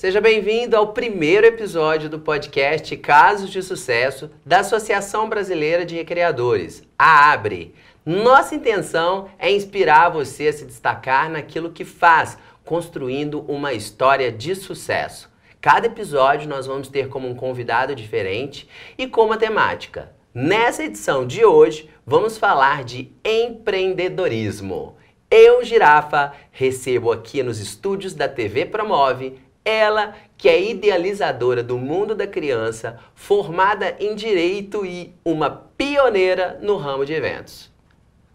Seja bem-vindo ao primeiro episódio do podcast Casos de Sucesso da Associação Brasileira de Recreadores, a ABRE. Nossa intenção é inspirar você a se destacar naquilo que faz, construindo uma história de sucesso. Cada episódio nós vamos ter como um convidado diferente e como a temática. Nessa edição de hoje, vamos falar de empreendedorismo. Eu, Girafa, recebo aqui nos estúdios da TV Promove ela que é idealizadora do mundo da criança, formada em direito e uma pioneira no ramo de eventos.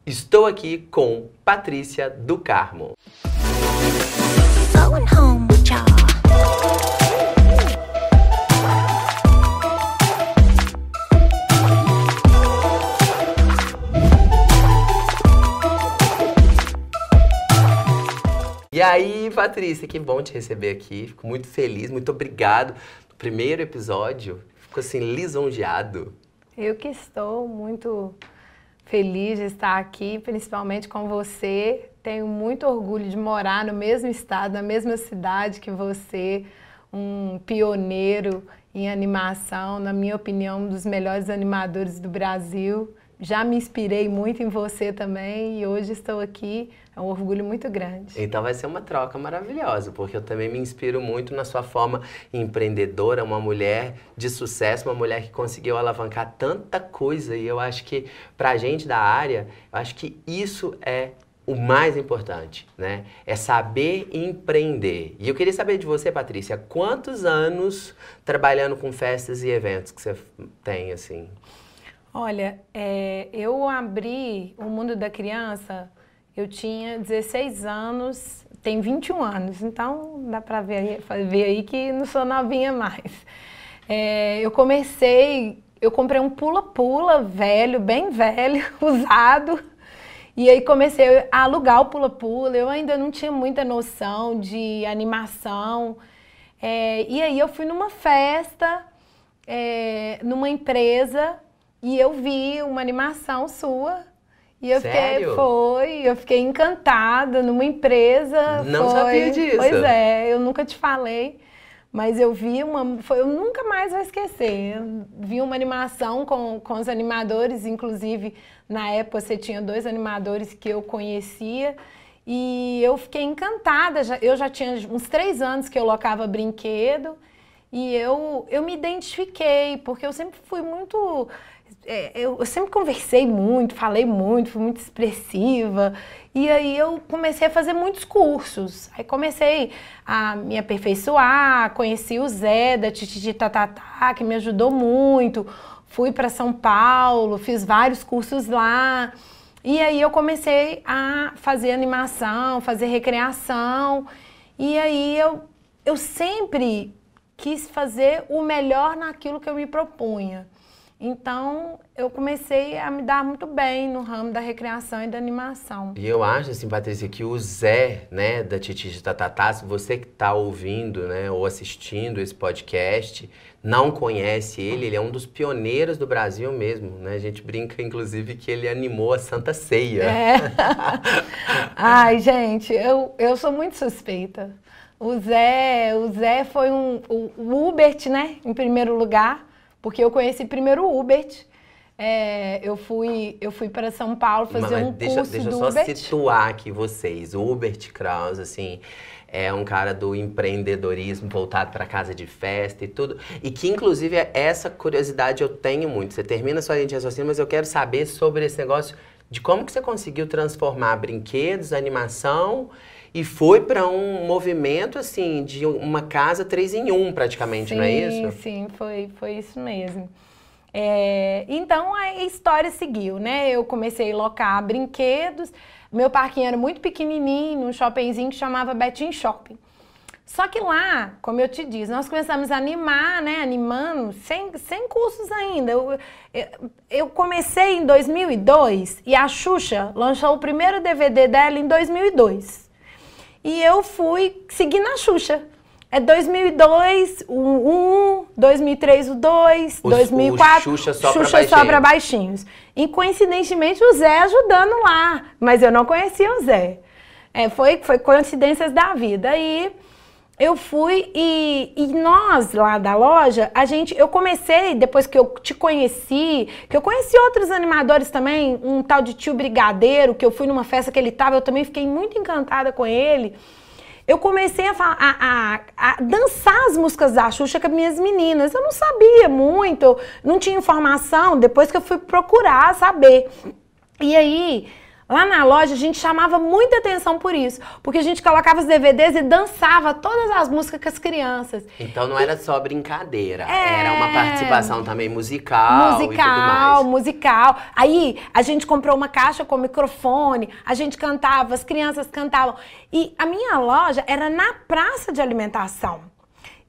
Estou aqui com Patrícia do Carmo. Going home. E aí, Patrícia, que bom te receber aqui. Fico muito feliz, muito obrigado. No primeiro episódio, fico assim lisonjeado. Eu que estou muito feliz de estar aqui, principalmente com você. Tenho muito orgulho de morar no mesmo estado, na mesma cidade que você, um pioneiro em animação, na minha opinião, um dos melhores animadores do Brasil já me inspirei muito em você também e hoje estou aqui. É um orgulho muito grande. Então vai ser uma troca maravilhosa, porque eu também me inspiro muito na sua forma empreendedora, uma mulher de sucesso, uma mulher que conseguiu alavancar tanta coisa. E eu acho que, para a gente da área, eu acho que isso é o mais importante, né? É saber empreender. E eu queria saber de você, Patrícia, quantos anos trabalhando com festas e eventos que você tem, assim? Olha, é, eu abri o mundo da criança, eu tinha 16 anos, tem 21 anos, então dá para ver, ver aí que não sou novinha mais. É, eu comecei, eu comprei um pula-pula velho, bem velho, usado, e aí comecei a alugar o pula-pula. Eu ainda não tinha muita noção de animação. É, e aí eu fui numa festa, é, numa empresa, e eu vi uma animação sua. E eu Sério? fiquei, foi, eu fiquei encantada numa empresa. Não foi, sabia disso. Pois é, eu nunca te falei. Mas eu vi uma. Foi, eu nunca mais vou esquecer. Eu vi uma animação com, com os animadores, inclusive na época você tinha dois animadores que eu conhecia. E eu fiquei encantada. Eu já tinha uns três anos que eu locava brinquedo. E eu, eu me identifiquei, porque eu sempre fui muito. É, eu, eu sempre conversei muito, falei muito, fui muito expressiva. E aí eu comecei a fazer muitos cursos. Aí comecei a me aperfeiçoar, conheci o Zé da Titi Tatatá, que me ajudou muito. Fui para São Paulo, fiz vários cursos lá. E aí eu comecei a fazer animação, fazer recreação. E aí eu, eu sempre quis fazer o melhor naquilo que eu me propunha. Então, eu comecei a me dar muito bem no ramo da recreação e da animação. E eu acho, assim, Patrícia, que o Zé, né, da Titi de Tatatás, você que está ouvindo, né, ou assistindo esse podcast, não conhece ele, ele é um dos pioneiros do Brasil mesmo, né? A gente brinca, inclusive, que ele animou a Santa Ceia. É. Ai, gente, eu, eu sou muito suspeita. O Zé, o Zé foi um, o, Ubert, né? Em primeiro lugar, porque eu conheci primeiro o Ubert. É, eu fui, eu fui para São Paulo fazer Mas um deixa, curso deixa do Deixa eu só Ubert. situar aqui vocês. O Ubert Kraus, assim, é um cara do empreendedorismo voltado para casa de festa e tudo. E que, inclusive, é essa curiosidade eu tenho muito. Você termina a sua linha de raciocínio, mas eu quero saber sobre esse negócio de como que você conseguiu transformar brinquedos, animação e foi para um movimento, assim, de uma casa três em um, praticamente, sim, não é isso? Sim, sim, foi, foi isso mesmo. É, então a história seguiu, né? Eu comecei a locar brinquedos. Meu parquinho era muito pequenininho, num shoppingzinho que chamava Betim Shopping. Só que lá, como eu te disse, nós começamos a animar, né? Animando, sem, sem cursos ainda. Eu, eu, eu, comecei em 2002 e a Xuxa lançou o primeiro DVD dela em 2002 e eu fui seguir na Xuxa. É 2002, o 1, 2003 o 2, 2004 o Xuxa só Xuxa pra só para baixinhos. E coincidentemente o Zé ajudando lá, mas eu não conhecia o Zé. É, foi, foi coincidências da vida. E eu fui e, e, nós lá da loja, a gente, eu comecei depois que eu te conheci, que eu conheci outros animadores também, um tal de tio Brigadeiro, que eu fui numa festa que ele tava, eu também fiquei muito encantada com ele. Eu comecei a, a, a, a dançar as músicas da Xuxa com as minhas meninas. Eu não sabia muito, não tinha informação, depois que eu fui procurar saber. E aí, Lá na loja a gente chamava muita atenção por isso, porque a gente colocava os DVDs e dançava todas as músicas com as crianças. Então não era só brincadeira, é... era uma participação também musical, musical, musical. Aí a gente comprou uma caixa com microfone, a gente cantava, as crianças cantavam. E a minha loja era na praça de alimentação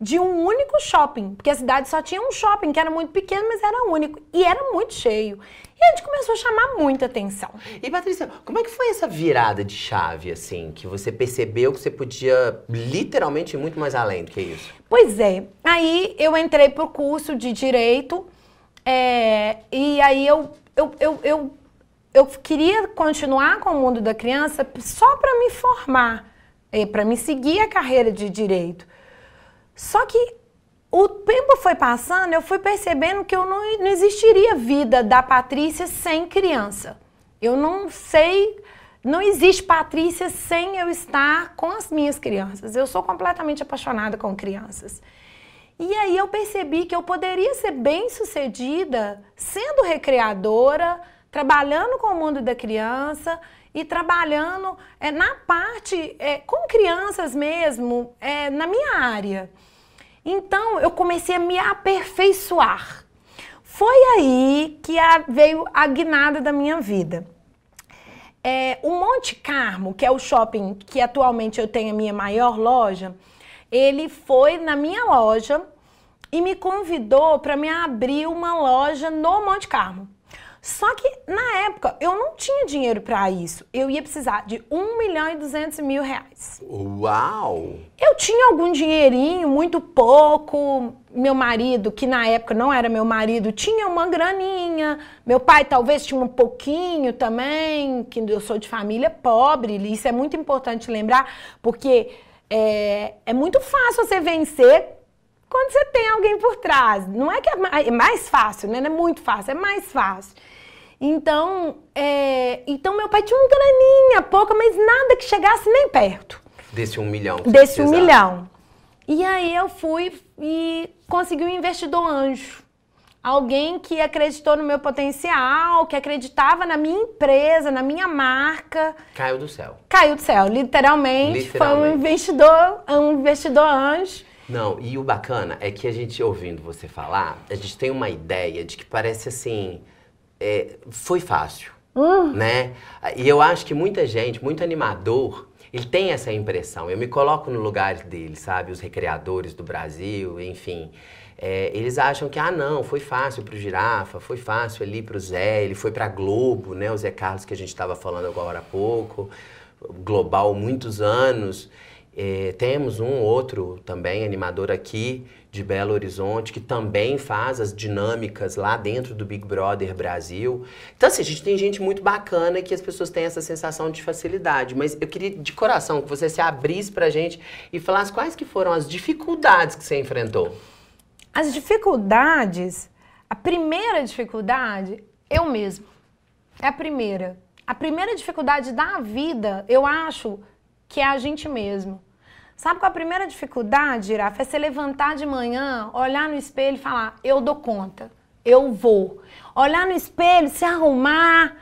de um único shopping, porque a cidade só tinha um shopping que era muito pequeno, mas era único e era muito cheio. E a gente começou a chamar muita atenção. E Patrícia, como é que foi essa virada de chave assim, que você percebeu que você podia literalmente ir muito mais além do que isso? Pois é. Aí eu entrei pro curso de direito é, e aí eu, eu, eu, eu eu queria continuar com o mundo da criança só para me formar, eh, para me seguir a carreira de direito. Só que o tempo foi passando, eu fui percebendo que eu não, não existiria vida da Patrícia sem criança. Eu não sei, não existe Patrícia sem eu estar com as minhas crianças. Eu sou completamente apaixonada com crianças. E aí eu percebi que eu poderia ser bem sucedida sendo recreadora, trabalhando com o mundo da criança e trabalhando é, na parte é, com crianças mesmo, é, na minha área. Então eu comecei a me aperfeiçoar. Foi aí que a, veio a guinada da minha vida. o Monte Carmo, que é o shopping que atualmente eu tenho a minha maior loja, ele foi na minha loja e me convidou para me abrir uma loja no Monte Carmo. Só que na época eu não tinha dinheiro para isso. Eu ia precisar de 1 milhão e 200 mil reais. Uau! Eu tinha algum dinheirinho, muito pouco. Meu marido, que na época não era meu marido, tinha uma graninha. Meu pai talvez tinha um pouquinho também, que eu sou de família pobre. Isso é muito importante lembrar, porque é, é muito fácil você vencer quando você tem alguém por trás. Não é que é, é mais fácil, né? Não é muito fácil, é mais fácil. Então, é, então meu pai tinha um graninha pouca, mas nada que chegasse nem perto. Desse um milhão. Desse um milhão. E aí eu fui e consegui um investidor anjo. Alguém que acreditou no meu potencial, que acreditava na minha empresa, na minha marca. Caiu do céu. Caiu do céu, literalmente. literalmente. Foi um investidor, um investidor anjo. Não, e o bacana é que a gente ouvindo você falar, a gente tem uma ideia de que parece assim é, foi fácil, né? E eu acho que muita gente, muito animador, ele tem essa impressão. Eu me coloco no lugar dele, sabe? Os recreadores do Brasil, enfim. É, eles acham que, ah, não, foi fácil pro Girafa, foi fácil ali pro Zé, ele foi pra Globo, né? O Zé Carlos que a gente estava falando agora há pouco, Global, muitos anos. É, temos um outro também animador aqui de Belo Horizonte que também faz as dinâmicas lá dentro do Big Brother Brasil. Então, assim, a gente tem gente muito bacana que as pessoas têm essa sensação de facilidade. Mas eu queria de coração que você se abrisse pra gente e falasse quais que foram as dificuldades que você enfrentou. As dificuldades, a primeira dificuldade, eu mesmo. É a primeira. A primeira dificuldade da vida, eu acho, que é a gente mesmo. Sabe qual é a primeira dificuldade, Girafa? É você levantar de manhã, olhar no espelho e falar: eu dou conta, eu vou. Olhar no espelho, se arrumar.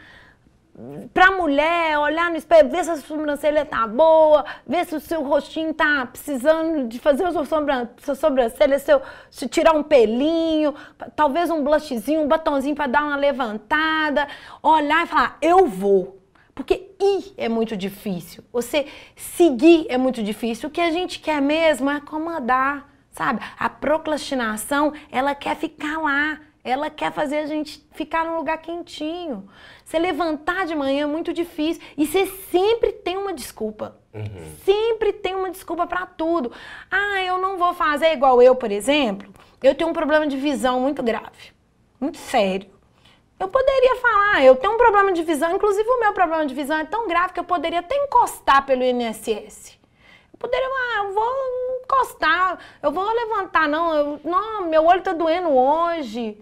Pra mulher, olhar no espelho, ver se a sobrancelha tá boa, ver se o seu rostinho tá precisando de fazer a sua, sobran sua sobrancelha, seu, se tirar um pelinho, talvez um blushzinho, um batonzinho para dar uma levantada. Olhar e falar: eu vou. Porque ir é muito difícil, você seguir é muito difícil. O que a gente quer mesmo é comandar, sabe? A procrastinação, ela quer ficar lá, ela quer fazer a gente ficar num lugar quentinho. Você levantar de manhã é muito difícil e você sempre tem uma desculpa. Uhum. Sempre tem uma desculpa para tudo. Ah, eu não vou fazer igual eu, por exemplo. Eu tenho um problema de visão muito grave, muito sério. Eu poderia falar, eu tenho um problema de visão, inclusive o meu problema de visão é tão grave que eu poderia até encostar pelo INSS. Eu poderia, ah, eu vou encostar, eu vou levantar, não, eu, não, meu olho tá doendo hoje.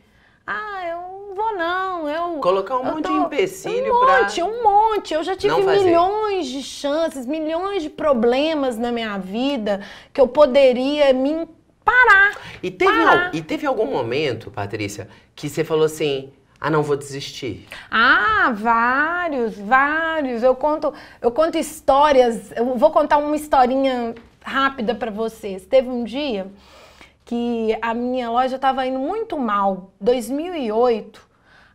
Ah, eu não vou não, eu... Colocar um eu monte tô, de empecilho Um monte, pra... um monte. Eu já tive milhões de chances, milhões de problemas na minha vida que eu poderia me parar. E teve, parar. Al, e teve algum momento, Patrícia, que você falou assim ah, não vou desistir. Ah, vários, vários. Eu conto, eu conto histórias. Eu vou contar uma historinha rápida para vocês. Teve um dia que a minha loja estava indo muito mal. 2008,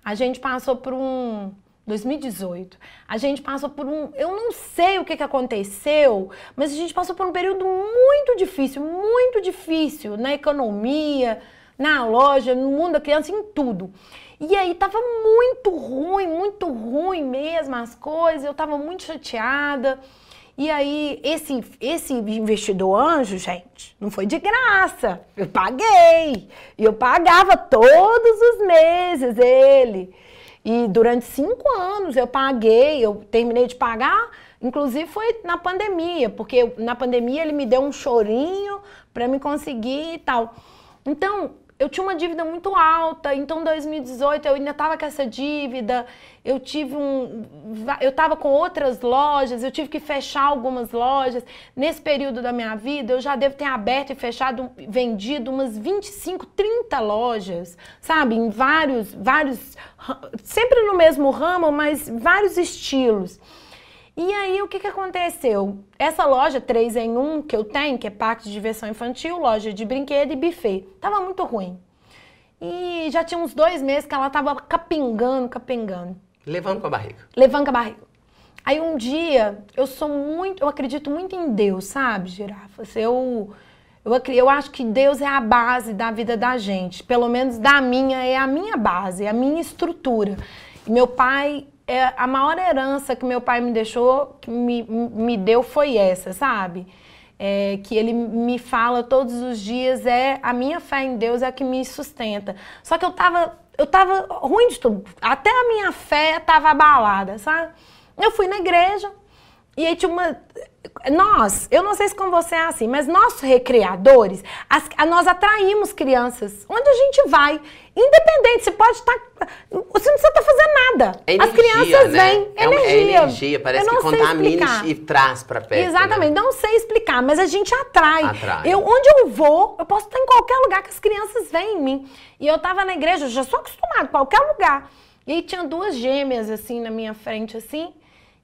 a gente passou por um 2018. A gente passou por um. Eu não sei o que, que aconteceu, mas a gente passou por um período muito difícil, muito difícil na economia, na loja, no mundo da criança, em tudo. E aí tava muito ruim, muito ruim mesmo as coisas, eu tava muito chateada. E aí, esse, esse investidor anjo, gente, não foi de graça. Eu paguei. E eu pagava todos os meses ele. E durante cinco anos eu paguei, eu terminei de pagar, inclusive foi na pandemia, porque na pandemia ele me deu um chorinho para me conseguir e tal. Então, eu tinha uma dívida muito alta, então 2018 eu ainda estava com essa dívida, eu tive um. Eu estava com outras lojas, eu tive que fechar algumas lojas. Nesse período da minha vida, eu já devo ter aberto e fechado, vendido umas 25, 30 lojas, sabe? Em vários, vários. Sempre no mesmo ramo, mas vários estilos. E aí o que, que aconteceu? Essa loja 3 em 1 que eu tenho, que é parque de diversão infantil, loja de brinquedo e buffet, tava muito ruim. E já tinha uns dois meses que ela tava capengando, capengando. Levando com a barriga. Levando com a barriga. Aí um dia, eu sou muito, eu acredito muito em Deus, sabe, Girafa? Assim, eu, eu, eu acho que Deus é a base da vida da gente, pelo menos da minha, é a minha base, é a minha estrutura. E meu pai é, a maior herança que meu pai me deixou, que me, me deu, foi essa, sabe? É, que ele me fala todos os dias, é a minha fé em Deus é a que me sustenta. Só que eu tava, eu tava ruim de tudo. Até a minha fé tava abalada, sabe? Eu fui na igreja e aí tinha uma. Nós, eu não sei se com você é assim, mas nós recreadores, as, nós atraímos crianças. Onde a gente vai? Independente, você pode estar. Tá, você não precisa estar tá fazendo nada. É energia, As crianças né? vêm. É energia. É energia, parece que contamina e traz para perto. Né? Exatamente, né? não sei explicar, mas a gente atrai. atrai. Eu, onde eu vou, eu posso estar em qualquer lugar que as crianças vêm em mim. E eu tava na igreja, eu já sou acostumado, qualquer lugar. E aí tinha duas gêmeas, assim, na minha frente, assim.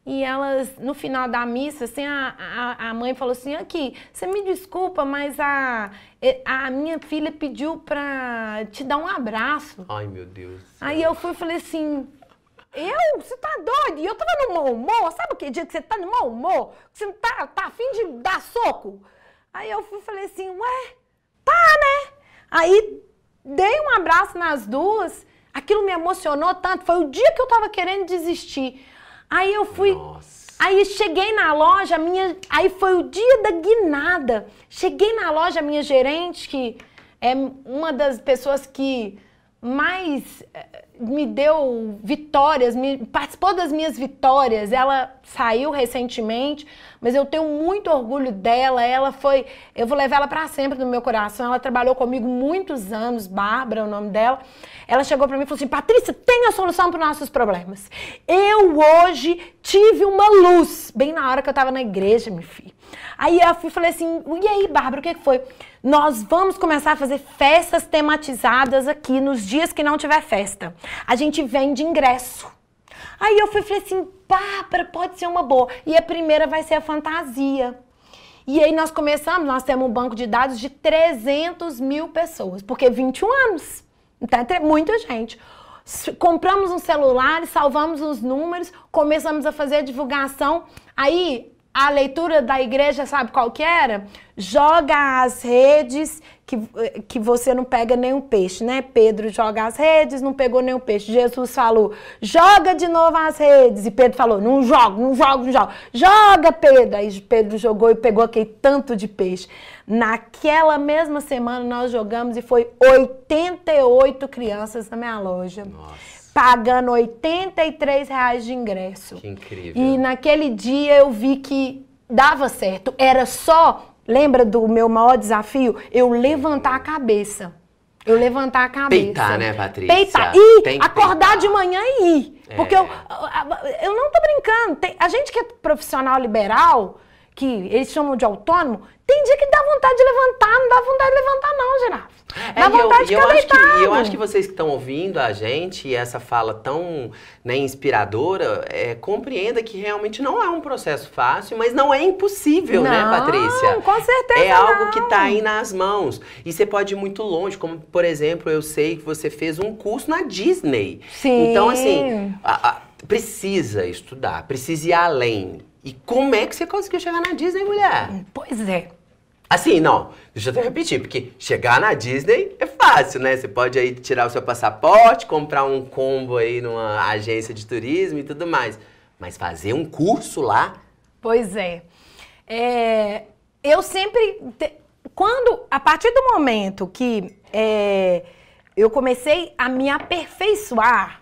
E elas, no final da missa, assim, a, a, a, mãe falou assim: aqui, você me desculpa, mas a, a minha filha pediu pra te dar um abraço. Ai, meu Deus. Aí eu fui e falei assim: eu? Você tá doido? E eu tava no mau humor. Sabe aquele dia que você tá no mau humor? Que você tá, tá afim de dar soco? Aí eu fui e falei assim: ué, tá, né? Aí dei um abraço nas duas. Aquilo me emocionou tanto. Foi o dia que eu tava querendo desistir. Aí eu fui. Nossa. Aí cheguei na loja, minha. Aí foi o dia da guinada. Cheguei na loja, minha gerente, que é uma das pessoas que mais eh, me deu vitórias, me, participou das minhas vitórias. Ela saiu recentemente, mas eu tenho muito orgulho dela. Ela foi, eu vou levar ela para sempre no meu coração. Ela trabalhou comigo muitos anos, Bárbara é o nome dela. Ela chegou para mim e falou assim: "Patrícia, tem a solução para nossos problemas. Eu hoje tive uma luz, bem na hora que eu estava na igreja, minha filha. Aí eu fui, falei assim, e aí, Bárbara, o é que foi? Nós vamos começar a fazer festas tematizadas aqui nos dias que não tiver festa. A gente vende ingresso. Aí eu fui, falei assim, Bárbara, pode ser uma boa. E a primeira vai ser a fantasia. E aí nós começamos, nós temos um banco de dados de 300 mil pessoas, porque 21 anos, então é muita gente. Compramos um celular, salvamos os números, começamos a fazer a divulgação. Aí a leitura da igreja, sabe qual que era? Joga as redes que, que você não pega nenhum peixe, né? Pedro joga as redes, não pegou nenhum peixe. Jesus falou, joga de novo as redes. E Pedro falou, não jogo, não jogo, não jogo. Joga, Pedro. Aí Pedro jogou e pegou aquele tanto de peixe. Naquela mesma semana nós jogamos e foi 88 crianças na minha loja. Nossa pagando 83 reais de ingresso. Que incrível. E naquele dia eu vi que dava certo. Era só, lembra do meu maior desafio? Eu levantar a cabeça. Eu levantar a cabeça. Peitar, né, Patrícia? Peitar. E acordar peitar. de manhã e ir. É. Porque eu, eu não tô brincando. Tem, a gente que é profissional liberal, que eles chamam de autônomo, tem dia que dá vontade de levantar, não dá vontade de levantar, não, Girafa. É, Na vontade eu, eu, acho que, eu acho que vocês que estão ouvindo a gente e essa fala tão né, inspiradora, é, compreenda que realmente não é um processo fácil, mas não é impossível, né, não, né, Patrícia? Com certeza. É algo tá não. que está aí nas mãos. E você pode ir muito longe, como por exemplo, eu sei que você fez um curso na Disney. Sim. Então, assim, a, a, precisa estudar, precisa ir além. E como é que você conseguiu chegar na Disney, mulher? Pois é. Assim, não. Deixa eu até repetir, porque chegar na Disney é fácil, né? Você pode aí tirar o seu passaporte, comprar um combo aí numa agência de turismo e tudo mais. Mas fazer um curso lá? Pois é. é eu sempre. Te, quando. A partir do momento que é, eu comecei a me aperfeiçoar.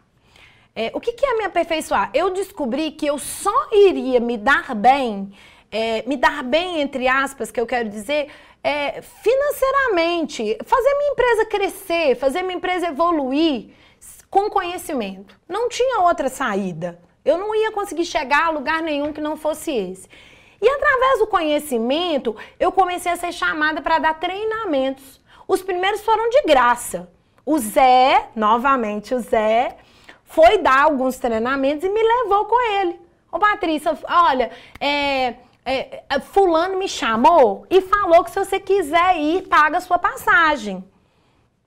É, o que, que é me aperfeiçoar? Eu descobri que eu só iria me dar bem é, me dar bem, entre aspas, que eu quero dizer, é, financeiramente, fazer minha empresa crescer, fazer minha empresa evoluir com conhecimento. Não tinha outra saída. Eu não ia conseguir chegar a lugar nenhum que não fosse esse. E através do conhecimento, eu comecei a ser chamada para dar treinamentos. Os primeiros foram de graça. O Zé, novamente o Zé, foi dar alguns treinamentos e me levou com ele. Ô Patrícia, olha, é, é, é, fulano me chamou e falou que se você quiser ir, paga a sua passagem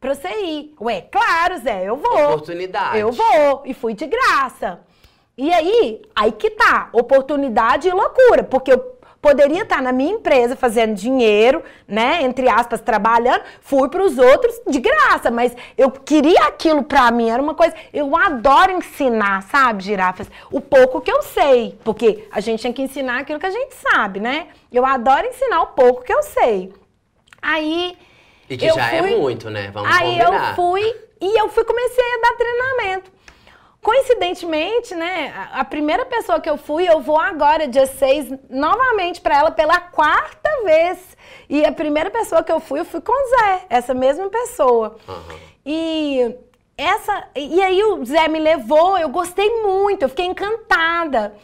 pra você ir. Ué, claro, Zé, eu vou. Oportunidade. Eu vou. E fui de graça. E aí, aí que tá, oportunidade e loucura, porque eu poderia estar na minha empresa fazendo dinheiro, né? Entre aspas, trabalhando, fui para os outros de graça, mas eu queria aquilo para mim, era uma coisa. Eu adoro ensinar, sabe, girafas? O pouco que eu sei, porque a gente tem que ensinar aquilo que a gente sabe, né? Eu adoro ensinar o pouco que eu sei. Aí. E que já é fui, é muito, né? Vamos aí combinar. eu fui e eu fui comecei a dar treinamento. Coincidentemente, né, a primeira pessoa que eu fui, eu vou agora, dia 6, novamente para ela pela quarta vez. E a primeira pessoa que eu fui, eu fui com o Zé, essa mesma pessoa. Uhum. E essa e aí o Zé me levou, eu gostei muito, eu fiquei encantada.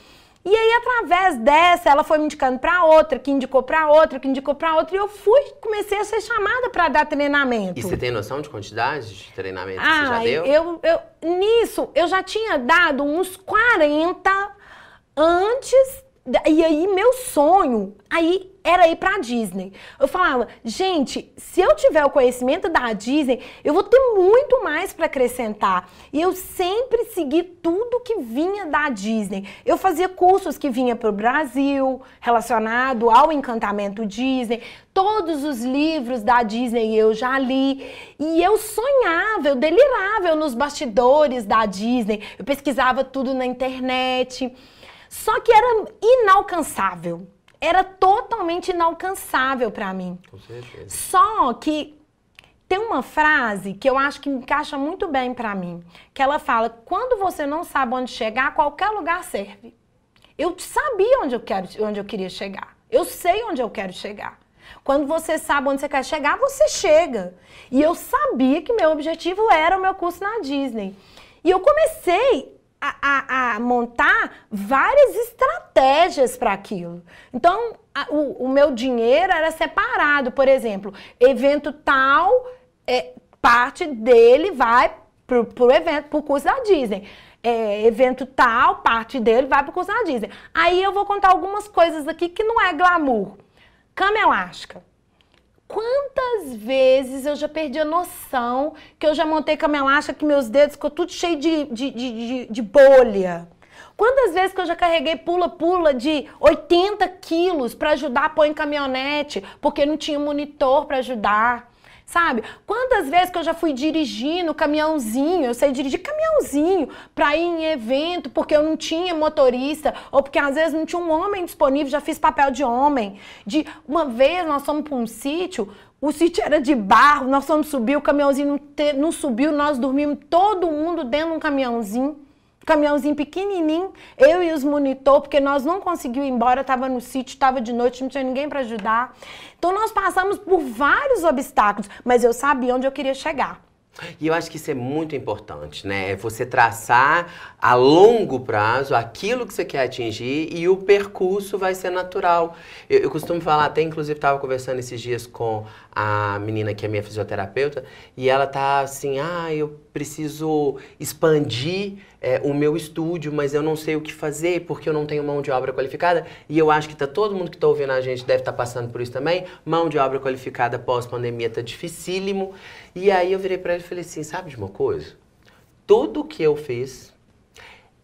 E aí, através dessa, ela foi me indicando para outra, que indicou para outra, que indicou para outra, e eu fui, comecei a ser chamada para dar treinamento. E você tem noção de quantidade de treinamento ah, que você já deu? Eu, eu, nisso, eu já tinha dado uns 40 antes, e aí meu sonho, aí era ir pra Disney. Eu falava, gente, se eu tiver o conhecimento da Disney, eu vou ter muito mais para acrescentar. E eu sempre segui tudo que vinha da Disney. Eu fazia cursos que vinha pro Brasil, relacionado ao encantamento Disney. Todos os livros da Disney eu já li. E eu sonhava, eu delirava eu nos bastidores da Disney. Eu pesquisava tudo na internet. Só que era inalcançável era totalmente inalcançável para mim. Com certeza. Só que tem uma frase que eu acho que encaixa muito bem para mim, que ela fala: "Quando você não sabe onde chegar, qualquer lugar serve". Eu sabia onde eu quero, onde eu queria chegar. Eu sei onde eu quero chegar. Quando você sabe onde você quer chegar, você chega. E eu sabia que meu objetivo era o meu curso na Disney. E eu comecei a, a, a montar várias estratégias para aquilo. Então, a, o, o, meu dinheiro era separado, por exemplo, evento tal, é, parte dele vai pro, o evento, pro curso da Disney. É, evento tal, parte dele vai pro curso da Disney. Aí eu vou contar algumas coisas aqui que não é glamour. Cama elástica. Quantas vezes eu já perdi a noção que eu já montei camelacha que meus dedos ficou tudo cheio de, de, de, de bolha? Quantas vezes que eu já carreguei pula-pula de 80 quilos para ajudar a pôr em caminhonete, porque não tinha monitor para ajudar? sabe? Quantas vezes que eu já fui dirigindo caminhãozinho, eu sei dirigir caminhãozinho para ir em evento, porque eu não tinha motorista, ou porque às vezes não tinha um homem disponível, já fiz papel de homem. De uma vez nós fomos para um sítio, o sítio era de barro, nós fomos subir, o caminhãozinho não, te, não subiu, nós dormimos todo mundo dentro de um caminhãozinho caminhãozinho pequenininho, eu e os monitor, porque nós não conseguimos ir embora, tava no sítio, tava de noite, não tinha ninguém para ajudar. Então nós passamos por vários obstáculos, mas eu sabia onde eu queria chegar. E eu acho que isso é muito importante, né? É você traçar a longo prazo aquilo que você quer atingir e o percurso vai ser natural. Eu, eu costumo falar, até inclusive estava conversando esses dias com a menina que é minha fisioterapeuta, e ela tá assim, ah, eu preciso expandir é, o meu estúdio, mas eu não sei o que fazer porque eu não tenho mão de obra qualificada. E eu acho que tá todo mundo que está ouvindo a gente deve estar tá passando por isso também. Mão de obra qualificada pós-pandemia tá dificílimo. E aí eu virei para ele e falei assim, sabe de uma coisa? Tudo que eu fiz,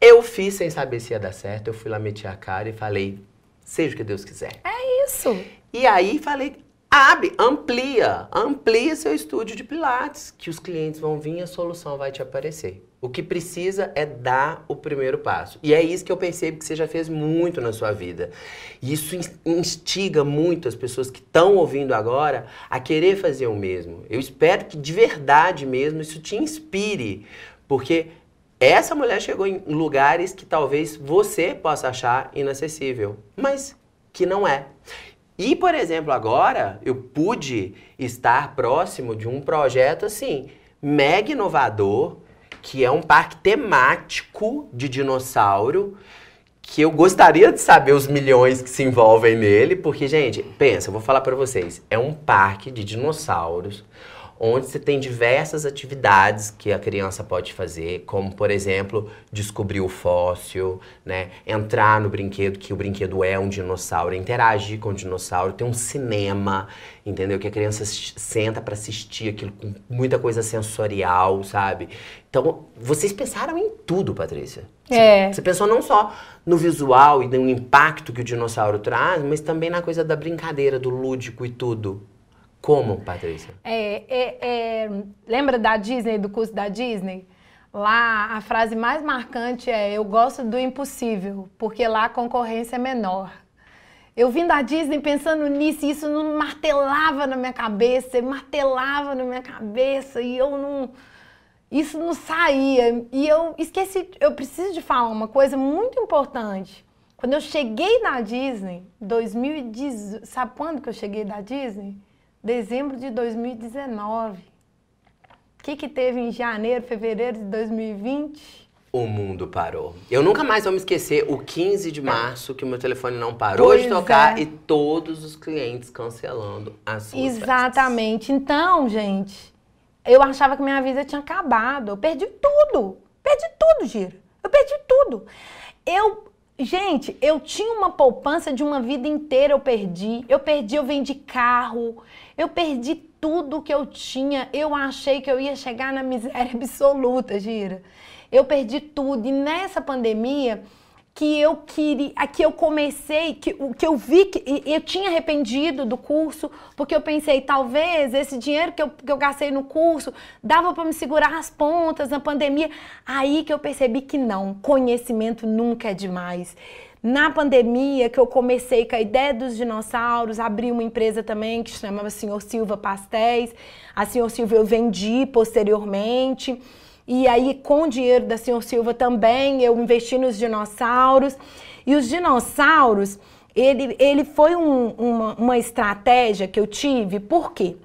eu fiz sem saber se ia dar certo. Eu fui lá, meti a cara e falei, seja o que Deus quiser. É isso. E aí falei, Abre, amplia, amplia seu estúdio de pilates, que os clientes vão vir e a solução vai te aparecer. O que precisa é dar o primeiro passo. E é isso que eu percebo que você já fez muito na sua vida. E isso instiga muito as pessoas que estão ouvindo agora a querer fazer o mesmo. Eu espero que de verdade mesmo isso te inspire, porque essa mulher chegou em lugares que talvez você possa achar inacessível, mas que não é. E, por exemplo, agora eu pude estar próximo de um projeto assim, mega inovador, que é um parque temático de dinossauro, que eu gostaria de saber os milhões que se envolvem nele, porque, gente, pensa, eu vou falar para vocês, é um parque de dinossauros onde você tem diversas atividades que a criança pode fazer, como, por exemplo, descobrir o fóssil, né? entrar no brinquedo, que o brinquedo é um dinossauro, interagir com o dinossauro, ter um cinema, entendeu? Que a criança senta para assistir aquilo com muita coisa sensorial, sabe? Então, vocês pensaram em tudo, Patrícia. Você, você é. pensou não só no visual e no impacto que o dinossauro traz, mas também na coisa da brincadeira, do lúdico e tudo. Como, Patrícia? É, é, é, lembra da Disney, do curso da Disney? Lá a frase mais marcante é: Eu gosto do impossível, porque lá a concorrência é menor. Eu vim da Disney pensando nisso e isso não martelava na minha cabeça, martelava na minha cabeça e eu não. Isso não saía. E eu esqueci, eu preciso de falar uma coisa muito importante. Quando eu cheguei na Disney, 2010, sabe quando que eu cheguei da Disney? dezembro de 2019. O que, que teve em janeiro, fevereiro de 2020? O mundo parou. Eu nunca mais vou me esquecer o 15 de março que o meu telefone não parou pois de tocar é. e todos os clientes cancelando as suas Exatamente. Festas. Então, gente, eu achava que minha vida tinha acabado. Eu perdi tudo. Perdi tudo, Gira. Eu perdi tudo. Eu Gente, eu tinha uma poupança de uma vida inteira, eu perdi. Eu perdi, eu vendi carro, eu perdi tudo que eu tinha. Eu achei que eu ia chegar na miséria absoluta, gira. Eu perdi tudo. E nessa pandemia, que eu queria, que eu comecei, que o que eu vi que eu tinha arrependido do curso, porque eu pensei, talvez esse dinheiro que eu, que eu gastei no curso dava para me segurar as pontas na pandemia. Aí que eu percebi que não, conhecimento nunca é demais. Na pandemia, que eu comecei com a ideia dos dinossauros, abri uma empresa também que chamava Senhor Silva Pastéis. A Senhor Silva eu vendi posteriormente. E aí, com o dinheiro da Senhor Silva também, eu investi nos dinossauros. E os dinossauros, ele, ele foi um, uma, uma estratégia que eu tive, por quê?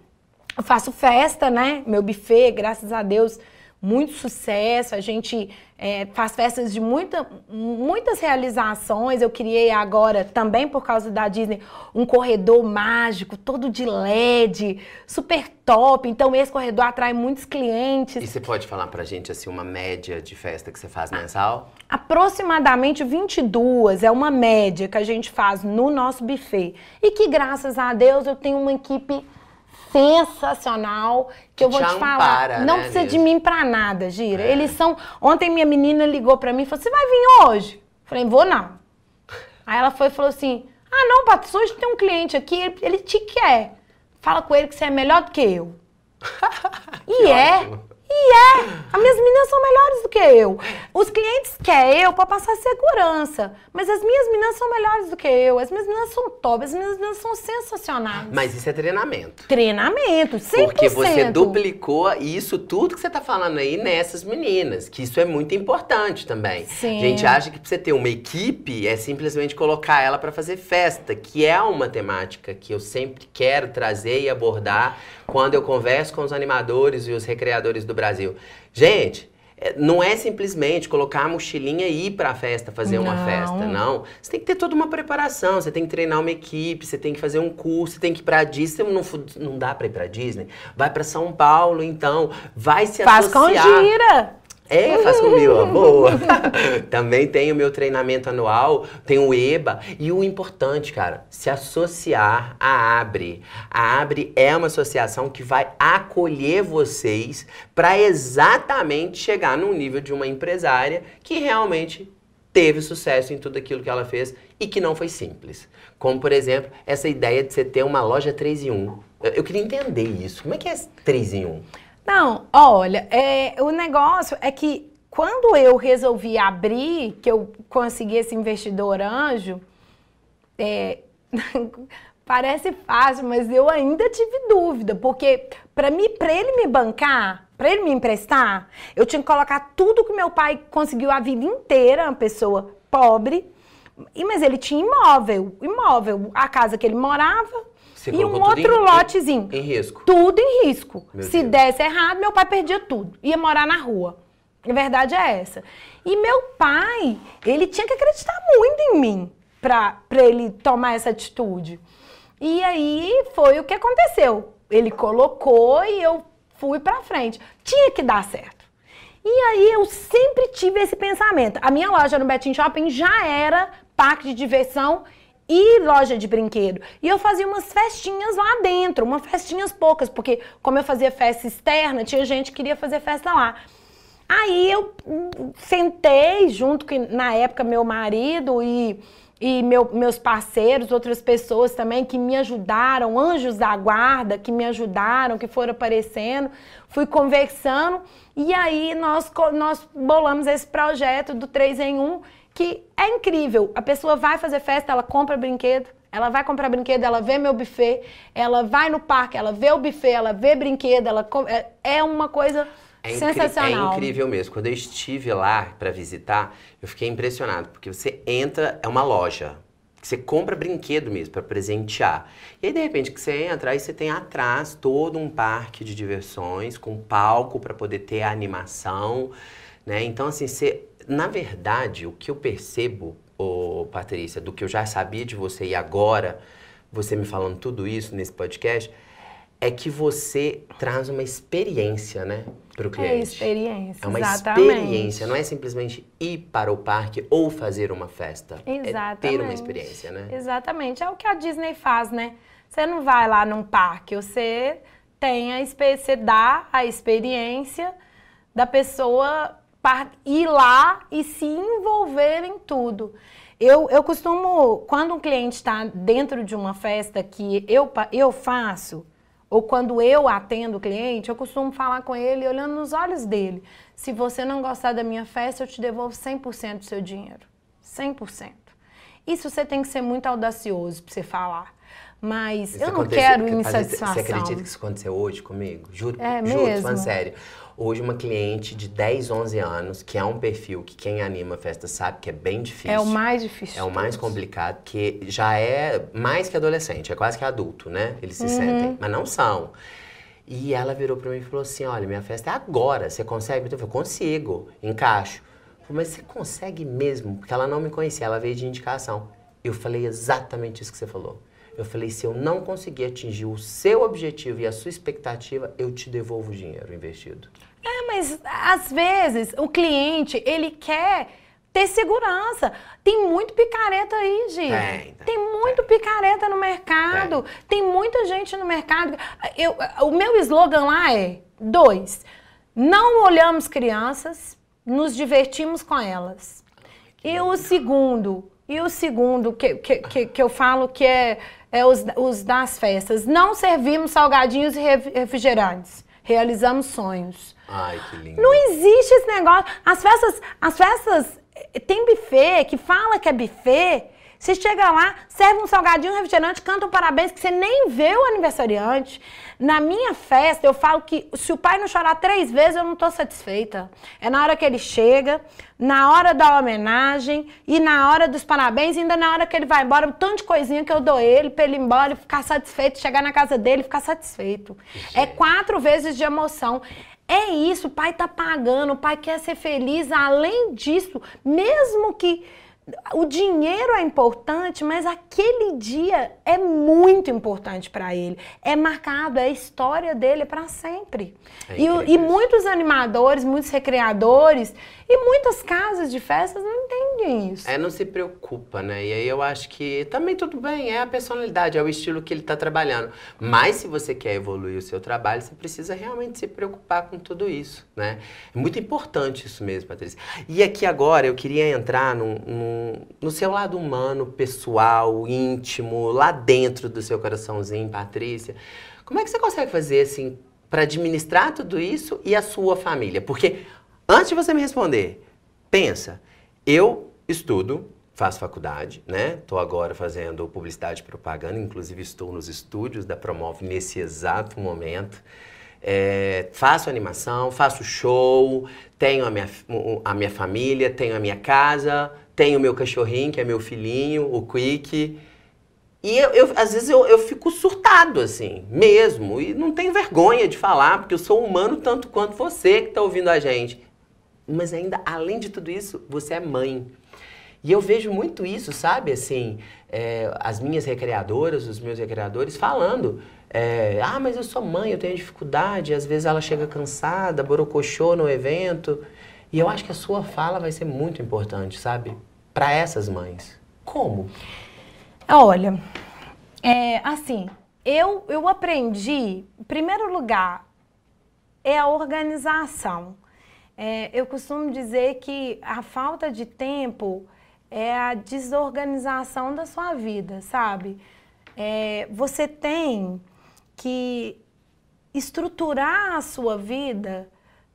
Eu faço festa, né? Meu buffet, graças a Deus, muito sucesso, a gente é, faz festas de muita, muitas realizações. Eu criei agora, também por causa da Disney, um corredor mágico, todo de LED, super top. Então, esse corredor atrai muitos clientes. E você pode falar pra gente, assim, uma média de festa que você faz mensal? Aproximadamente 22 é uma média que a gente faz no nosso buffet. E que, graças a Deus, eu tenho uma equipe sensacional que eu vou te falar. Ampara, não né, precisa de mim para nada, Gira. É. Eles são. Ontem minha menina ligou para mim e falou: "Você vai vir hoje?" Falei: "Vou não". Aí ela foi e falou assim: "Ah, não, Patos, hoje tem um cliente aqui, ele, te quer. Fala com ele que você é melhor do que eu". e é é! As minhas meninas são melhores do que eu. Os clientes querem eu para passar segurança. Mas as minhas meninas são melhores do que eu. As minhas meninas são top, as minhas meninas são sensacionais. Mas isso é treinamento. Treinamento, 100%. Porque você duplicou isso tudo que você tá falando aí nessas meninas. Que isso é muito importante também. Sim. A gente acha que pra você ter uma equipe é simplesmente colocar ela para fazer festa, que é uma temática que eu sempre quero trazer e abordar quando eu converso com os animadores e os recreadores do Brasil Brasil. Gente, é, não é simplesmente colocar a mochilinha e ir para a festa, fazer não. uma festa, não. Você tem que ter toda uma preparação, você tem que treinar uma equipe, você tem que fazer um curso, você tem que ir para Disney, não, não dá para ir para Disney, vai para São Paulo, então, vai se Faz associar. Faz com gira. É, faço mil, boa. Também tem o meu treinamento anual, tem o EBA. E o importante, cara, se associar à ABRE. A ABRE é uma associação que vai acolher vocês para exatamente chegar no nível de uma empresária que realmente teve sucesso em tudo aquilo que ela fez e que não foi simples. Como, por exemplo, essa ideia de você ter uma loja 3 em 1. Eu, eu queria entender isso. Como é que é 3 em 1? Não, olha, é, o negócio é que quando eu resolvi abrir, que eu consegui esse investidor anjo, é, parece fácil, mas eu ainda tive dúvida, porque para mim, para ele me bancar, para ele me emprestar, eu tinha que colocar tudo que meu pai conseguiu a vida inteira, uma pessoa pobre, e, mas ele tinha imóvel, imóvel, a casa que ele morava, você e um outro em, lotezinho. Em, em, risco. Tudo em risco. Meu Se Deus. desse errado, meu pai perdia tudo. Ia morar na rua. A verdade é essa. E meu pai, ele tinha que acreditar muito em mim para ele tomar essa atitude. E aí foi o que aconteceu. Ele colocou e eu fui para frente. Tinha que dar certo. E aí eu sempre tive esse pensamento. A minha loja no Betim Shopping já era parque de diversão e loja de brinquedo. E eu fazia umas festinhas lá dentro, umas festinhas poucas, porque como eu fazia festa externa, tinha gente que queria fazer festa lá. Aí eu hum, sentei junto com, na época, meu marido e, e meu, meus parceiros, outras pessoas também que me ajudaram, anjos da guarda que me ajudaram, que foram aparecendo. Fui conversando e aí nós, nós bolamos esse projeto do 3 em 1 que é incrível. A pessoa vai fazer festa, ela compra brinquedo, ela vai comprar brinquedo, ela vê meu buffet, ela vai no parque, ela vê o buffet, ela vê brinquedo, ela é, é uma coisa é, é sensacional. É incrível mesmo. Quando eu estive lá para visitar, eu fiquei impressionado, porque você entra, é uma loja. Você compra brinquedo mesmo para presentear. E aí, de repente, que você entra, aí você tem atrás todo um parque de diversões, com palco para poder ter a animação. Né? Então, assim, você na verdade, o que eu percebo, ô, Patrícia, do que eu já sabia de você e agora você me falando tudo isso nesse podcast, é que você traz uma experiência, né, para o é cliente. É experiência, É uma exatamente. experiência, não é simplesmente ir para o parque ou fazer uma festa. Exatamente. É ter uma experiência, né? Exatamente, é o que a Disney faz, né? Você não vai lá num parque, você tem a você dá a experiência da pessoa ir lá e se envolver em tudo. Eu, eu costumo, quando um cliente está dentro de uma festa que eu, eu faço, ou quando eu atendo o cliente, eu costumo falar com ele olhando nos olhos dele. Se você não gostar da minha festa, eu te devolvo 100% do seu dinheiro. 100%. Isso você tem que ser muito audacioso para você falar. Mas isso eu não quero insatisfação. Você acredita que isso aconteceu hoje comigo? Juro, é juro, mesmo? falando sério. Hoje, uma cliente de 10, 11 anos, que é um perfil que quem anima a festa sabe que é bem difícil. É o mais difícil. É o mais complicado, que já é mais que adolescente, é quase que adulto, né? Eles se uhum. sentem, mas não são. E ela virou para mim e falou assim: Olha, minha festa é agora, você consegue? Eu falei: Consigo, encaixo. falei, mas você consegue mesmo? Porque ela não me conhecia, ela veio de indicação. Eu falei exatamente isso que você falou. Eu falei: se eu não conseguir atingir o seu objetivo e a sua expectativa, eu te devolvo o dinheiro investido. É, mas às vezes o cliente, ele quer ter segurança. Tem muito picareta aí, Gi. Tem, tem, tem muito tem. picareta no mercado. Tem. muita gente no mercado. Eu, o meu slogan lá é: dois, não olhamos crianças, nos divertimos com elas. Que e o segundo, e o segundo que, que, que, que eu falo que é, é os, os das festas. Não servimos salgadinhos e refrigerantes. Realizamos sonhos. Ai, que lindo. Não existe esse negócio. As festas, as festas eh, tem buffet que fala que é buffet. Você chega lá, serve um salgadinho, um refrigerante, canta um parabéns que você nem vê o aniversariante. Na minha festa, eu falo que se o pai não chorar três vezes, eu não estou satisfeita. É na hora que ele chega, na hora da homenagem e na hora dos parabéns, ainda na hora que ele vai embora, um tanto de coisinha que eu dou ele para ele ir embora e ficar satisfeito, chegar na casa dele e ficar satisfeito. É, é quatro vezes de emoção. É isso, o pai tá pagando, o pai quer ser feliz. Além disso, mesmo que o dinheiro é importante, mas aquele dia é muito importante para ele. É marcado, é a história dele para sempre. É e, e, muitos animadores, muitos recreadores e muitas casas de festas não entendem isso. É, não se preocupa, né? E aí eu acho que também tudo bem, é a personalidade, é o estilo que ele está trabalhando. Mas se você quer evoluir o seu trabalho, você precisa realmente se preocupar com tudo isso, né? É muito importante isso mesmo, Patrícia. E aqui agora eu queria entrar no, no, no seu lado humano, pessoal, íntimo, lá dentro do seu coraçãozinho, Patrícia. Como é que você consegue fazer assim para administrar tudo isso e a sua família? Porque Antes de você me responder, pensa, eu estudo, faço faculdade, né? Estou agora fazendo publicidade e propaganda, inclusive estou nos estúdios da Promove nesse exato momento. É, faço animação, faço show, tenho a minha, a minha família, tenho a minha casa, tenho o meu cachorrinho, que é meu filhinho, o Quick. E eu, eu, às vezes eu, eu fico surtado, assim, mesmo. E não tenho vergonha de falar, porque eu sou humano tanto quanto você que está ouvindo a gente mas ainda além de tudo isso, você é mãe. E eu vejo muito isso, sabe? Assim, é, as minhas recreadoras, os meus recreadores falando. É, ah, mas eu sou mãe, eu tenho dificuldade. Às vezes ela chega cansada, borocochô no evento. E eu acho que a sua fala vai ser muito importante, sabe? Para essas mães. Como? Olha, é, assim, eu, eu aprendi, em primeiro lugar, é a organização. É, eu costumo dizer que a falta de tempo é a desorganização da sua vida, sabe? É, você tem que estruturar a sua vida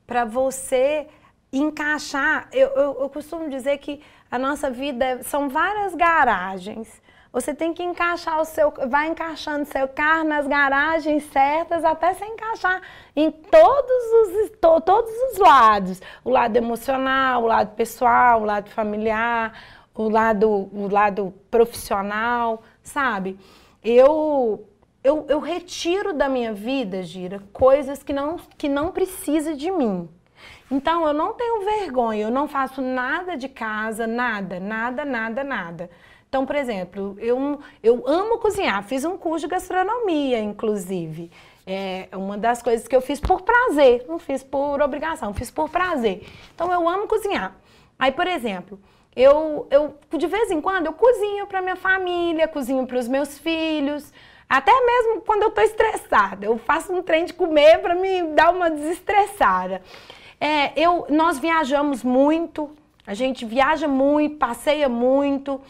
para você encaixar. Eu, eu, eu, costumo dizer que a nossa vida é, são várias garagens. Você tem que encaixar o seu, vai encaixando seu carro nas garagens certas até se encaixar em todos os, to, todos os lados. O lado emocional, o lado pessoal, o lado familiar, o lado, o lado profissional, sabe? Eu eu, eu, retiro da minha vida, Gira, coisas que não, que não precisa de mim. Então eu não tenho vergonha, eu não faço nada de casa, nada, nada, nada, nada. Então, por exemplo, eu, eu amo cozinhar, fiz um curso de gastronomia, inclusive. É uma das coisas que eu fiz por prazer, não fiz por obrigação, fiz por prazer. Então, eu amo cozinhar. Aí, por exemplo, eu, eu de vez em quando eu cozinho para minha família, cozinho para os meus filhos, até mesmo quando eu estou estressada, eu faço um trem de comer para me dar uma desestressada. É, eu, nós viajamos muito, a gente viaja muito, passeia muito.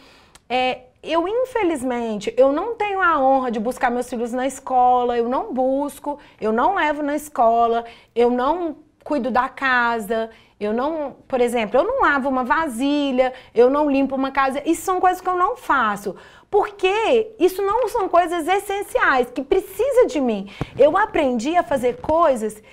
É, eu, infelizmente, eu não tenho a honra de buscar meus filhos na escola, eu não busco, eu não levo na escola, eu não cuido da casa, eu não, por exemplo, eu não lavo uma vasilha, eu não limpo uma casa. Isso são coisas que eu não faço. Porque isso não são coisas essenciais, que precisa de mim. Eu aprendi a fazer coisas,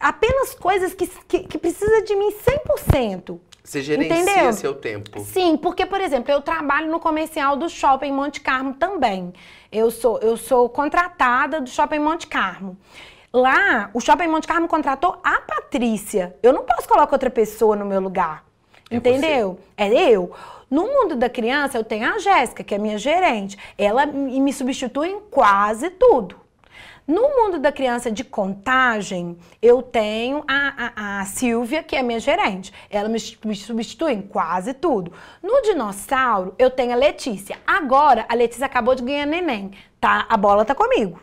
apenas coisas que, que, que precisa de mim 100%. Você gerencia Entendeu? seu tempo. Sim, porque, por exemplo, eu trabalho no comercial do Shopping Monte Carmo também. Eu sou, eu sou contratada do Shopping Monte Carmo. Lá, o Shopping Monte Carmo contratou a Patrícia. Eu não posso colocar outra pessoa no meu lugar. É entendeu? Você. É eu. No mundo da criança, eu tenho a Jéssica, que é minha gerente. Ela me substitui em quase tudo. No mundo da criança de contagem, eu tenho a, a, a Silvia, que é minha gerente. Ela me, me substitui em quase tudo. No dinossauro, eu tenho a Letícia. Agora, a Letícia acabou de ganhar neném, tá? A bola tá comigo.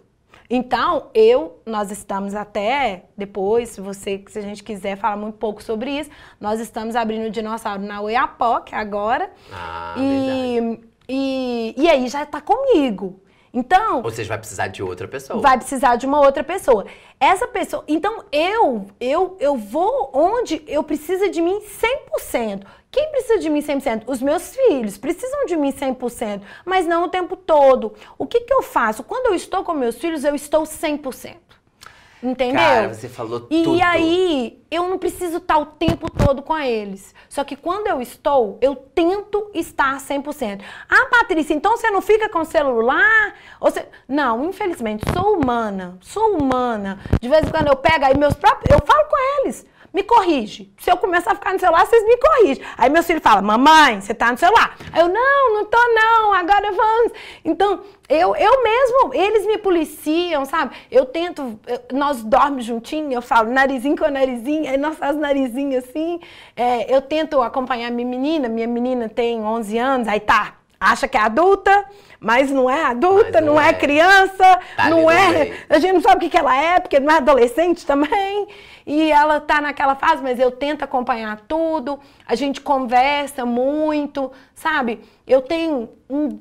Então, eu, nós estamos até depois, se você, se a gente quiser falar muito pouco sobre isso, nós estamos abrindo o dinossauro na Oiapoque agora. Ah, e, verdade. e, e aí já está comigo. Então. Ou seja, vai precisar de outra pessoa. Vai precisar de uma outra pessoa. Essa pessoa. Então, eu, eu, eu vou onde eu preciso de mim 100%. Quem precisa de mim 100%? Os meus filhos precisam de mim 100%, mas não o tempo todo. O que, que eu faço? Quando eu estou com meus filhos, eu estou 100%. Entendeu? Cara, você falou e tudo. E aí, eu não preciso estar o tempo todo com eles. Só que quando eu estou, eu tento estar 100%. Ah, Patrícia, então você não fica com o celular? Você... Não, infelizmente, sou humana. Sou humana. De vez em quando eu pego aí meus próprios... Eu falo com eles me corrige. Se eu começar a ficar no celular, vocês me corrigem. Aí meu filho fala, mamãe, você tá no celular. Aí eu, não, não tô não, agora vamos. Então, eu, eu mesmo, eles me policiam, sabe? Eu tento, eu, nós dormimos juntinho, eu falo narizinho com narizinho, aí nós fazemos narizinho assim. É, eu tento acompanhar minha menina, minha menina tem 11 anos, aí tá, acha que é adulta, mas não é adulta, não, não, é, é criança, tá não é. Bem. A gente não sabe o que ela é, porque não é adolescente também. E ela tá naquela fase, mas eu tento acompanhar tudo, a gente conversa muito, sabe? Eu tenho um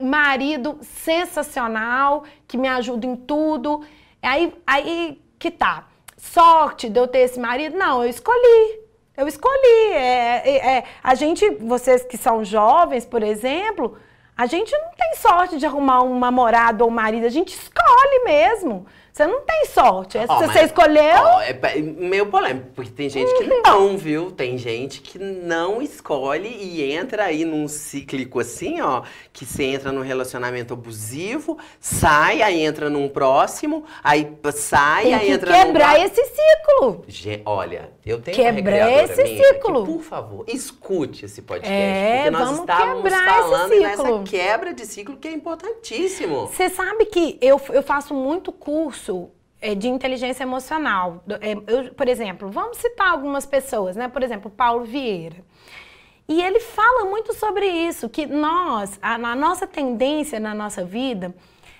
marido sensacional que me ajuda em tudo. Aí, aí que tá. Sorte de eu ter esse marido? Não, eu escolhi. Eu escolhi. É, é, é, a gente, vocês que são jovens, por exemplo, a gente não tem sorte de arrumar um namorado ou um marido, a gente escolhe mesmo. Você não tem sorte. oh, você mas, escolheu. Oh, é meio polêmico, porque tem gente que uhum. não, viu? Tem gente que não escolhe e entra aí num cíclico assim, ó. Que você entra num relacionamento abusivo, sai, aí entra num próximo, aí sai, tem aí que entra quebrar num... esse ciclo. Ge olha, eu tenho Quebrar esse minha, ciclo. por favor, escute esse podcast. É, porque nós estávamos falando nessa quebra de ciclo que é importantíssimo. Você sabe que eu, eu faço muito curso curso é, de inteligência emocional, é, eu, por exemplo, vamos citar algumas pessoas, né? Por exemplo, Paulo Vieira. E ele fala muito sobre isso, que nós, a, a nossa tendência na nossa vida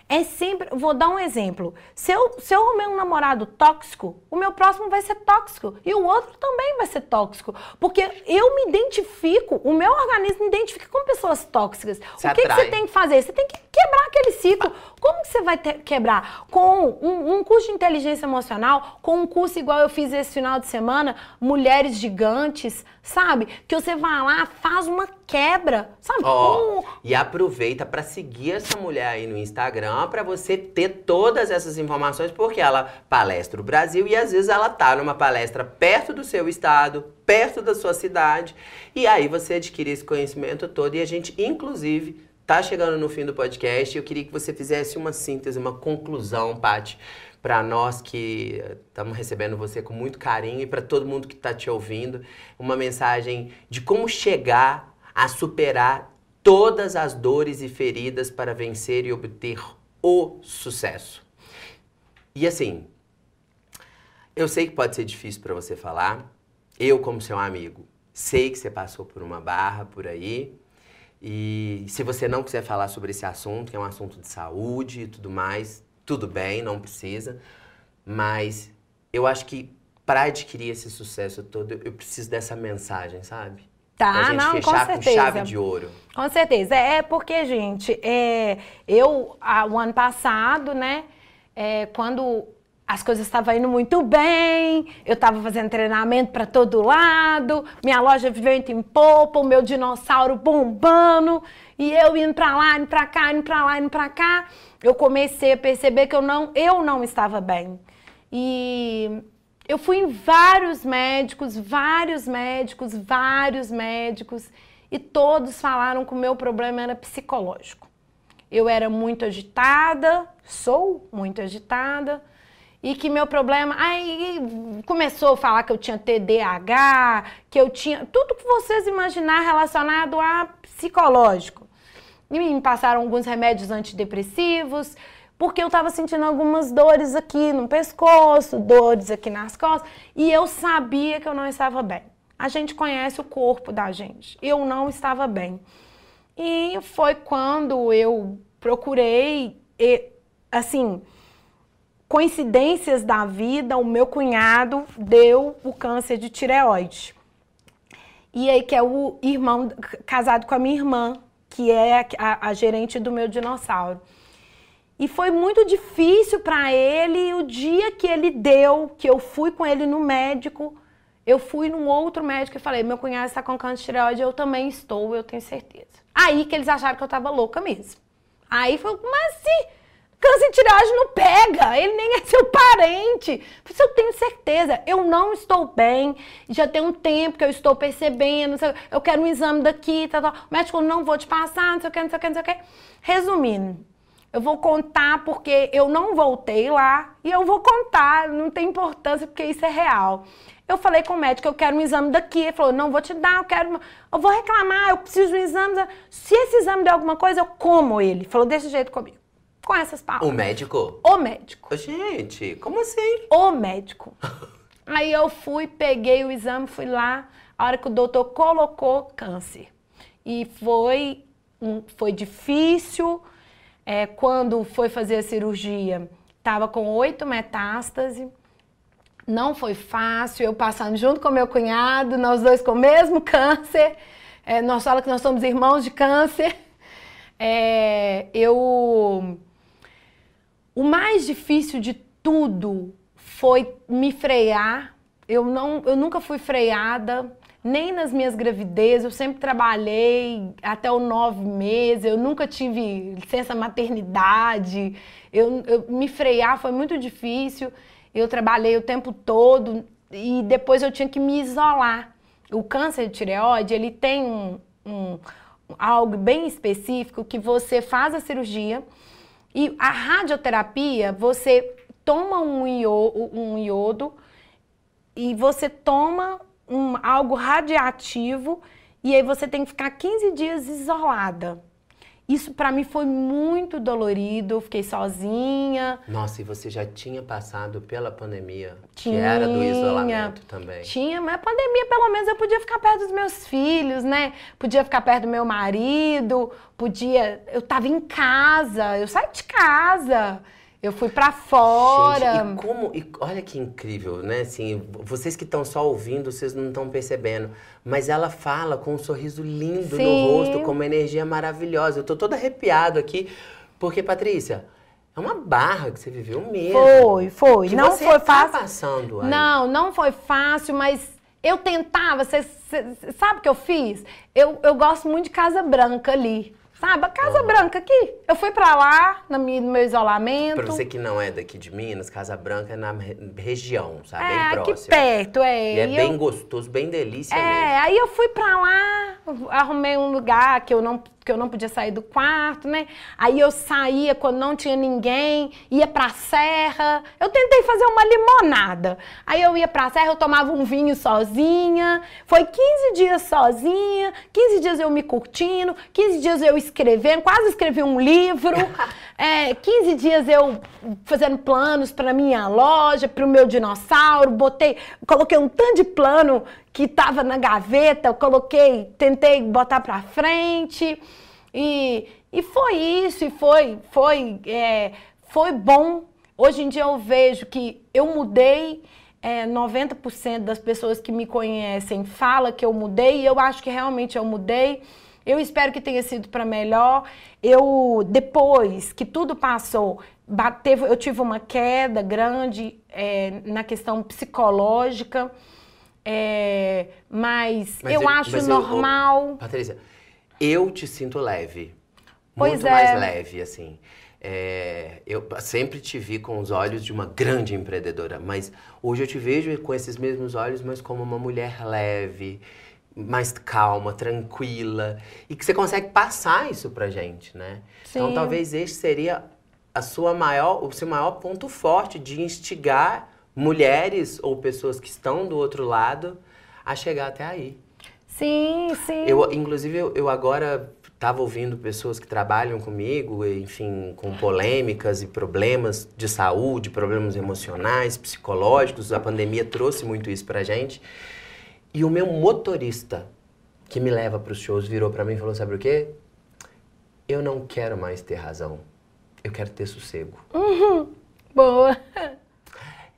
é sempre. Vou dar um exemplo. Se eu, se eu arrumei um namorado tóxico, o meu próximo vai ser tóxico. E o outro também vai ser tóxico. Porque eu me identifico, o meu organismo me identifica com pessoas tóxicas. Se o que, é que, você tem que fazer? Você tem que quebrar aquele ciclo. Como que você vai ter, quebrar? Com um, um curso de inteligência emocional, com um curso igual eu fiz esse final de semana, Mulheres Gigantes, sabe? Que você vai lá, faz uma quebra, sabe? oh, e aproveita para seguir essa mulher aí no Instagram para você ter todas essas informações, porque ela palestra o Brasil e às vezes ela tá numa palestra perto do seu estado, perto da sua cidade, e aí você adquire esse conhecimento todo e a gente inclusive tá chegando no fim do podcast, eu queria que você fizesse uma síntese, uma conclusão, Paty. para nós que estamos eh, recebendo você com muito carinho e para todo mundo que está te ouvindo, uma mensagem de como chegar a superar todas as dores e feridas para vencer e obter o sucesso. E assim, eu sei que pode ser difícil para você falar, eu como seu amigo, sei que você passou por uma barra por aí, e se você não quiser falar sobre esse assunto, que é um assunto de saúde e tudo mais, tudo bem, não precisa, mas eu acho que para adquirir esse sucesso todo, eu preciso dessa mensagem, sabe? Tá, pra gente não, fechar com, certeza. com chave de ouro. Com certeza. É, é porque, gente, é, eu, a, o ano passado, né, é, quando as coisas estavam indo muito bem, eu estava fazendo treinamento para todo lado, minha loja vivendo em popa, o meu dinossauro bombando, e eu indo para lá, indo para cá, indo para lá, indo para cá, eu comecei a perceber que eu não, eu não estava bem. E eu fui em vários médicos, vários médicos, vários médicos e todos falaram que o meu problema era psicológico. Eu era muito agitada, sou muito agitada, e que meu problema. Aí começou a falar que eu tinha TDAH, que eu tinha. Tudo que vocês imaginar relacionado a psicológico. E me passaram alguns remédios antidepressivos, porque eu estava sentindo algumas dores aqui no pescoço, dores aqui nas costas, e eu sabia que eu não estava bem. A gente conhece o corpo da gente. Eu não estava bem. E foi quando eu procurei, e, assim, coincidências da vida, o meu cunhado deu o câncer de tireoide. E aí que é o irmão casado com a minha irmã, que é a, a gerente do meu dinossauro. E foi muito difícil para ele. o dia que ele deu, que eu fui com ele no médico, eu fui num outro médico e falei: meu cunhado está com câncer de tireoide, eu também estou, eu tenho certeza. Aí que eles acharam que eu estava louca mesmo. Aí foi, mas assim? se câncer de tireoide não pega, ele nem é seu parente. Por eu tenho certeza, eu não estou bem, já tem um tempo que eu estou percebendo, eu quero um exame daqui, tá, o médico não vou te passar, não sei o que, não sei o que, não sei o que. Resumindo. Eu vou contar porque eu não voltei lá e eu vou contar, não tem importância porque isso é real. Eu falei com o médico, eu quero um exame daqui. Ele falou, não vou te dar, eu quero. Eu vou reclamar, eu preciso de um exame. Se esse exame der alguma coisa, eu como ele. Falou desse jeito comigo. Com essas palavras. O médico? O médico. Gente, como assim? O médico. Aí eu fui, peguei o exame, fui lá. A hora que o doutor colocou câncer. E foi, foi difícil é, quando foi fazer a cirurgia, estava com oito metástases Não foi fácil, eu passando junto com meu cunhado, nós dois com o mesmo câncer. É, nós falamos que nós somos irmãos de câncer. É, eu... O mais difícil de tudo foi me frear. Eu, não, eu nunca fui freada, nem nas minhas gravidezes, eu sempre trabalhei até os nove meses, eu nunca tive licença maternidade, eu, eu, me frear foi muito difícil, eu trabalhei o tempo todo e depois eu tinha que me isolar. O câncer de tireoide, ele tem um, um algo bem específico que você faz a cirurgia e a radioterapia, você toma um iodo, um iodo e você toma um, algo radiativo e aí você tem que ficar 15 dias isolada. Isso para mim foi muito dolorido, fiquei sozinha. Nossa, e você já tinha passado pela pandemia, tinha, que era do isolamento também. Tinha, mas a pandemia pelo menos eu podia ficar perto dos meus filhos, né? Podia ficar perto do meu marido, podia, eu tava em casa, eu saí de casa. Eu fui para fora. Gente, e como, e olha que incrível, né? Assim, vocês que estão só ouvindo, vocês não estão percebendo, mas ela fala com um sorriso lindo Sim. no rosto, com uma energia maravilhosa. Eu tô todo arrepiado aqui, porque Patrícia, é uma barra que você viveu mesmo. Foi, foi. não foi tá fácil. Passando, aí. não, não foi fácil, mas eu tentava, você sabe o que eu fiz? Eu, eu gosto muito de Casa Branca ali. Sabe, a Casa uhum. Branca aqui. Eu fui para lá no meu isolamento. Pra você que não é daqui de Minas, Casa Branca é na região, sabe? É, bem aqui perto, é. E é bem gostoso, bem delícia é, mesmo. É, aí eu fui para lá, arrumei um lugar que eu não porque eu não podia sair do quarto, né? Aí eu saía quando não tinha ninguém, ia pra serra. Eu tentei fazer uma limonada. Aí eu ia pra serra, eu tomava um vinho sozinha. Foi 15 dias sozinha, 15 dias eu me curtindo, 15 dias eu escrevendo, quase escrevi um livro. É, 15 dias eu fazendo planos para minha loja, para o meu dinossauro, botei, coloquei um tanto de plano que estava na gaveta, eu coloquei, tentei botar para frente e, e foi isso, e foi, foi, é, foi bom. Hoje em dia eu vejo que eu mudei, é, 90% das pessoas que me conhecem fala que eu mudei e eu acho que realmente eu mudei. Eu espero que tenha sido para melhor. Eu depois que tudo passou, bateu, eu tive uma queda grande é, na questão psicológica. É, mas, mas, eu, eu acho mas normal. Eu, Patrícia, eu te sinto leve. Pois muito é. mais leve, assim. É, eu sempre te vi com os olhos de uma grande empreendedora, mas hoje eu te vejo com esses mesmos olhos, mas como uma mulher leve, mais calma, tranquila, e que você consegue passar isso pra gente, né? Então, Sim. Então talvez este seria a sua maior, o seu maior ponto forte de instigar mulheres ou pessoas que estão do outro lado a chegar até aí. Sim, sim. Eu, inclusive, eu, eu agora estava ouvindo pessoas que trabalham comigo, enfim, com polêmicas e problemas de saúde, problemas emocionais, psicológicos. A pandemia trouxe muito isso para gente. E o meu motorista que me leva para os shows virou para mim e falou: Sabe o quê? Eu não quero mais ter razão. Eu quero ter sossego. Uhum. Boa.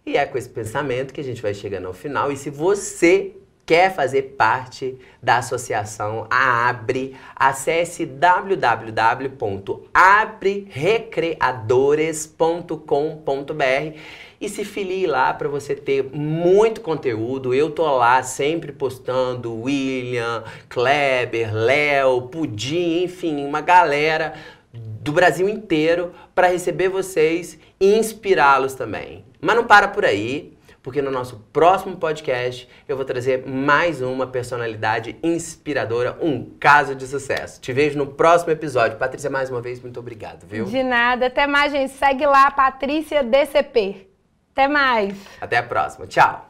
E é com esse pensamento que a gente vai chegando ao final. E se você quer fazer parte da associação abre, acesse www.abrerecreadores.com.br e se filie lá para você ter muito conteúdo. Eu tô lá sempre postando William, Kleber, Léo, Pudim, enfim, uma galera do Brasil inteiro para receber vocês inspirá-los também. Mas não para por aí, porque no nosso próximo podcast eu vou trazer mais uma personalidade inspiradora, um caso de sucesso. Te vejo no próximo episódio. Patrícia, mais uma vez, muito obrigado, viu? De nada. Até mais, gente. Segue lá, Patrícia DCP. Até mais. Até a próxima. Tchau.